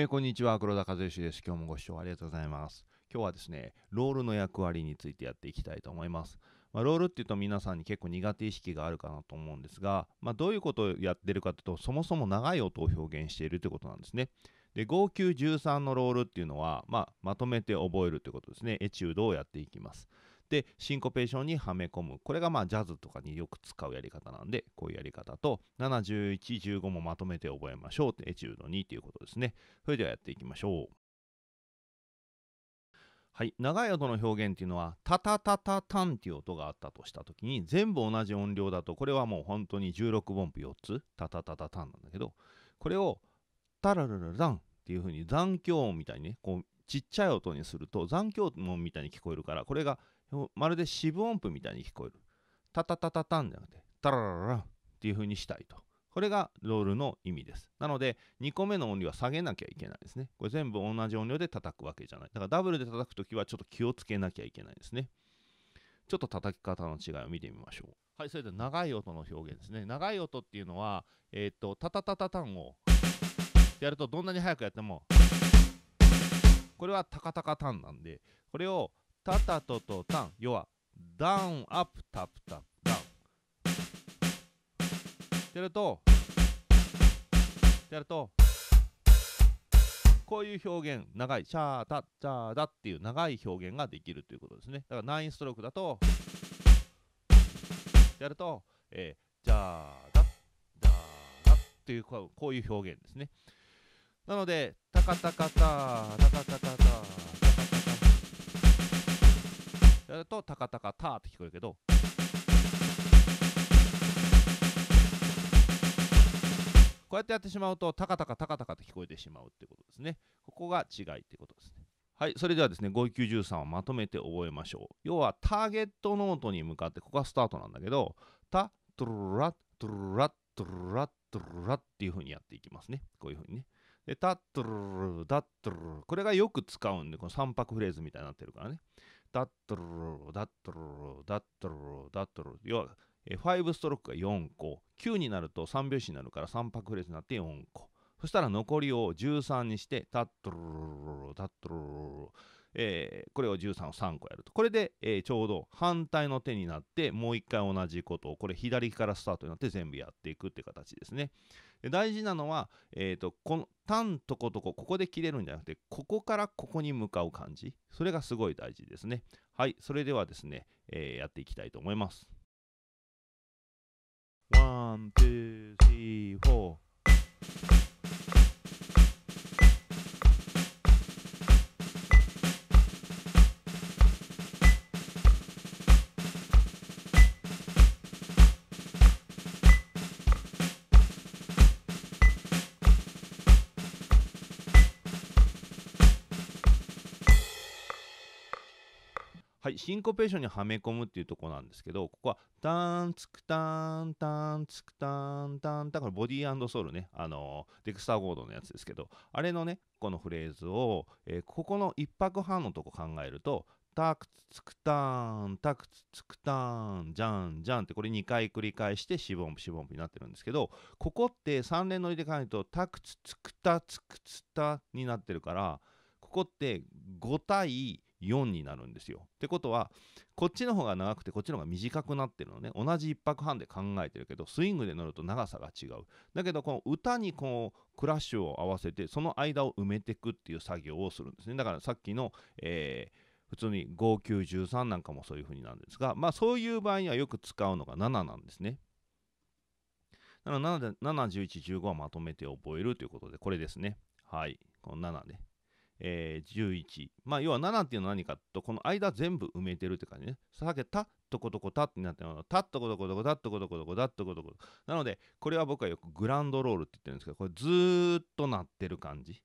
えー、こんにちは黒田和義です今日もご視聴ありがとうございます今日はですねロールの役割についてやっていきたいと思います、まあ、ロールっていうと皆さんに結構苦手意識があるかなと思うんですが、まあ、どういうことをやってるかというとそもそも長い音を表現しているということなんですねで5 9 13のロールっていうのは、まあ、まとめて覚えるということですねエチュードをやっていきますでシンコペーションにはめ込むこれがまあジャズとかによく使うやり方なんでこういうやり方と7115もまとめて覚えましょうエチュード2ということですねそれではやっていきましょうはい、長い音の表現っていうのは「タタタタタン」っていう音があったとした時に全部同じ音量だとこれはもう本当に16分符4つ「タタタタタン」なんだけどこれを「タララララン」っていう風に残響音みたいにねこうちっちゃい音にすると残響音みたいに聞こえるからこれがまるで四分音符みたいに聞こえる。タタタタタンじゃなくて、タラララっていう風にしたいと。これがロールの意味です。なので、2個目の音量は下げなきゃいけないですね。これ全部同じ音量で叩くわけじゃない。だからダブルで叩くときはちょっと気をつけなきゃいけないですね。ちょっと叩き方の違いを見てみましょう。はい、それでは長い音の表現ですね。長い音っていうのは、えっ、と、タタタタタンをやるとどんなに早くやっても、これはタカタカタンなんで、これをタタトトタン要はダウンアップタップタップダウンってやるとってやるとこういう表現長いシャータッチャーだっていう長い表現ができるということですねだから9ストロークだとってやると、えー、じゃあだだだっていうこういう表現ですねなのでタカタカタタカタカタやると「タカタカタ」って聞こえるけど。こうやってやってしまうと、タカタカタカタカって聞こえてしまうってことですね。ここが違いってことですね。はい、それではですね、593をまとめて覚えましょう。要は、ターゲットノートに向かって、ここがスタートなんだけど、タ、トゥルラ、ッ、トゥルラ、ッ、トゥルラ、トゥルラっていうふうにやっていきますね。こういうふうにね。で、タ、トゥルル、ダ、トゥルル。これがよく使うんで、この3拍フレーズみたいになってるからね。ダットロロ、ダットロロ、ダットロロ、ダットロ要は、5ストロークが4個、9になると3拍子になるから3拍フレーズになって4個。そしたら残りを13にして、タットロロロロ、ットロロロロ。えー、これを13を3個やると。これで、えー、ちょうど反対の手になって、もう一回同じことを、これ左からスタートになって全部やっていくって形ですね。で大事なのは、えーと、この単とことこ、ここで切れるんじゃなくて、ここからここに向かう感じ。それがすごい大事ですね。はい、それではですね、えー、やっていきたいと思います。1, 2, 3, 4はい、シンコペーションにはめ込むっていうとこなんですけど、ここは、タン、ツクタン、タン、ツクタン、タン、だからボディーソウルね、あのー、デクスターゴードのやつですけど、あれのね、このフレーズを、えー、ここの一拍半のとこ考えると、タクツツクタン、タクツツクタン、ジャンジャンってこれ2回繰り返してシボンプシボンプになってるんですけど、ここって3連乗りで考えるとタクツツクタツクツタになってるから、ここって5対4になるんですよ。ってことはこっちの方が長くてこっちの方が短くなってるのね同じ1泊半で考えてるけどスイングで乗ると長さが違う。だけどこの歌にこうクラッシュを合わせてその間を埋めていくっていう作業をするんですね。だからさっきの、えー普通に5913なんかもそういう風になるんですが、まあそういう場合にはよく使うのが7なんですね。なので7、7、11、15はまとめて覚えるということで、これですね。はい。この7ね。えー、11。まあ、要は7っていうのは何かと、この間全部埋めてるって感じね。さっき、たっとことこたってなってるの、たっとことことこたっとことことこたっとことこと。なので、これは僕はよくグランドロールって言ってるんですけど、これずーっとなってる感じ。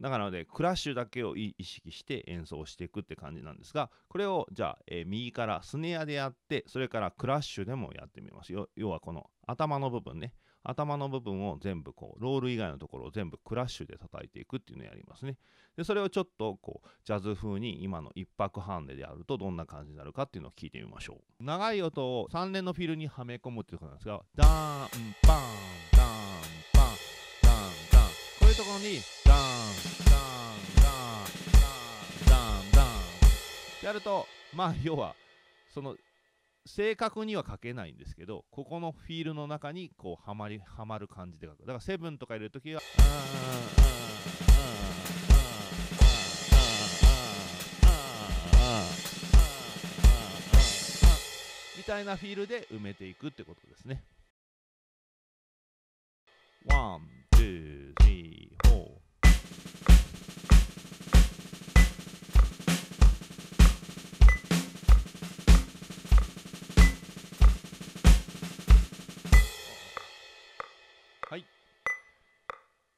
だからので、クラッシュだけを意識して演奏していくって感じなんですが、これをじゃあ、えー、右からスネアでやって、それからクラッシュでもやってみますよ。要はこの頭の部分ね。頭の部分を全部こうロール以外のところを全部クラッシュで叩いていくっていうのをやりますねでそれをちょっとこうジャズ風に今の1拍半ででやるとどんな感じになるかっていうのを聞いてみましょう長い音を3連のフィルにはめ込むっていうことなんですがダーンパンダーンパンダーンダーンこういうところにダーンダーンダーンダーンダーンダーンってやるとまあ要はその正確には書けないんですけど、ここのフィールの中にこうはまり、はまる感じで書く。だからセブンとか入れるときは、みたいなフィールで埋めていくってことですね。One, two.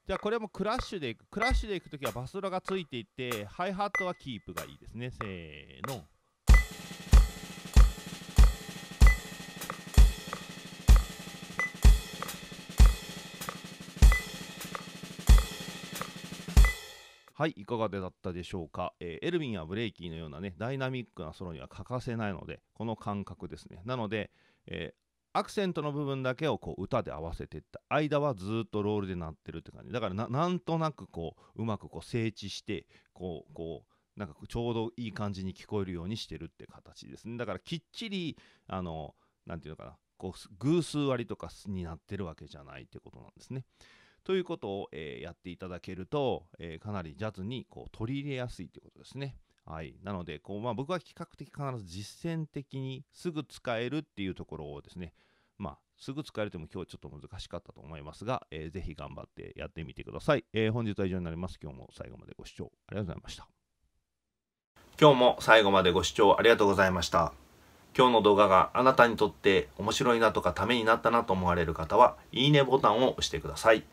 じゃあこれもクラッシュでいく。クラッシュでいくときはバスドラがついていって、ハイハットはキープがいいですね。せーの。はい、いかがだったでしょうか、えー、エルヴィンやブレイキーのようなね、ダイナミックなソロには欠かせないので、この感覚ですね。なので、えー、アクセントの部分だけをこう歌で合わせていった間はずっとロールで鳴ってるって感じだからなんとなくこううまくこう整地してこうこうなんかちょうどいい感じに聞こえるようにしてるって形ですねだからきっちりあの何て言うのかなこう偶数割とかになってるわけじゃないってことなんですね。ということを、えー、やっていただけると、えー、かなりジャズにこう取り入れやすいということですね。はい、なのでこう、まあ、僕は比較的必ず実践的にすぐ使えるっていうところをですね、まあ、すぐ使えるても今日ちょっと難しかったと思いますが、えー、ぜひ頑張ってやってみてください、えー、本日は以上になります。今日も最後までご視聴ありがとうございました。今日も最後までご視聴ありがとうございました。今日の動画があなたにとって面白いなとかためになったなと思われる方は、いいねボタンを押してください。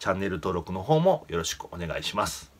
チャンネル登録の方もよろしくお願いします。